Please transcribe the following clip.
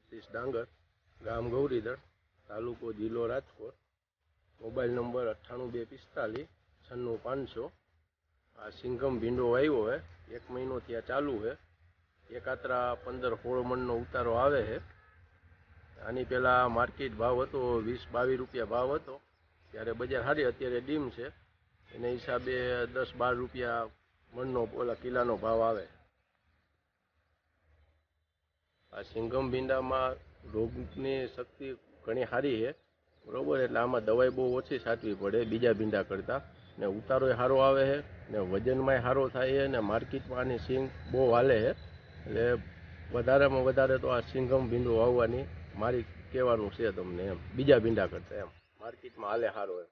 સતીશ ડાંગર ગામ ગૌરીદળ તાલુકો જિલ્લો રાજકોટ મોબાઈલ નંબર અઠ્ઠાણું બે પિસ્તાલીસ છન્નું પાંચસો આ સિંઘમ ભીંડો આવ્યો હે એક મહિનો ત્યાં ચાલુ હે એકાત્રા પંદર સોળ મણનો ઉતારો આવે છે આની પહેલાં માર્કેટ ભાવ હતો વીસ બાવીસ રૂપિયા ભાવ હતો ત્યારે બજાર સારી અત્યારે ડીમ છે એને હિસાબે દસ બાર રૂપિયા મણનો ઓલા કિલ્લાનો ભાવ આવે આ સિંઘમ ભીંડામાં રોગની શક્તિ ઘણી સારી છે બરાબર એટલે આમાં દવાઈ બહુ ઓછી સાચવી પડે બીજા ભીંડા કરતાં ને ઉતારોય સારો આવે છે ને વજનમાંય સારો થાય છે ને માર્કેટમાં આની સિંગ બહુ હાલે છે એટલે વધારેમાં વધારે તો આ સિંઘમ ભીંડું વાવવાની મારી કહેવાનું છે તમને એમ બીજા ભીંડા કરતાં એમ માર્કેટમાં હાલે સારો એમ